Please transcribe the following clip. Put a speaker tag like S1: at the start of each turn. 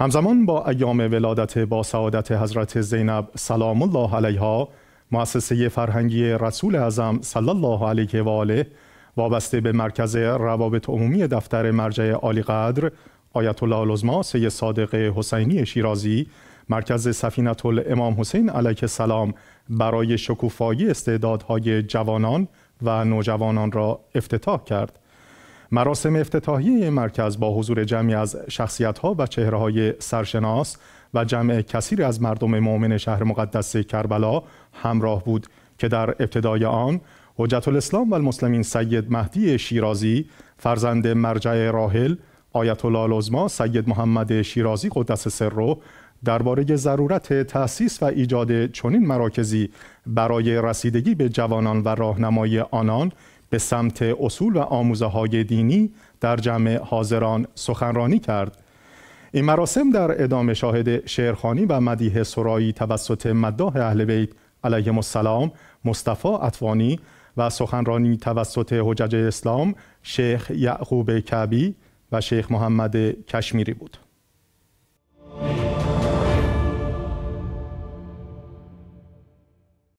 S1: همزمان با ایام ولادت با سعادت حضرت زینب سلام الله علیها مؤسسه فرهنگی رسول اعظم صلی الله علیه و آله وابسته به مرکز روابط عمومی دفتر مرجع عالی قدر آیت الله العظما سید صادق حسینی شیرازی مرکز سفینت الامام حسین علیه السلام برای شکوفایی استعدادهای جوانان و نوجوانان را افتتاح کرد مراسم افتتاحیه مرکز با حضور جمعی از شخصیت‌ها و چهره‌های سرشناس و جمع کثیر از مردم مؤمن شهر مقدس کربلا همراه بود که در ابتدای آن حجت الاسلام و المسلمین سید مهدی شیرازی فرزند مرجع راحل آیت الله العظما سید محمد شیرازی قدس سره درباره ضرورت تأسیس و ایجاد چنین مراکزی برای رسیدگی به جوانان و راهنمایی آنان به سمت اصول و آموزه های دینی در جمع حاضران سخنرانی کرد. این مراسم در ادامه شاهد شعرخانی و مدیه سرایی توسط مداح اهل بیت علیهم السلام مصطفی اطوانی و سخنرانی توسط حجج اسلام شیخ یعقوب کبی و شیخ محمد کشمیری بود.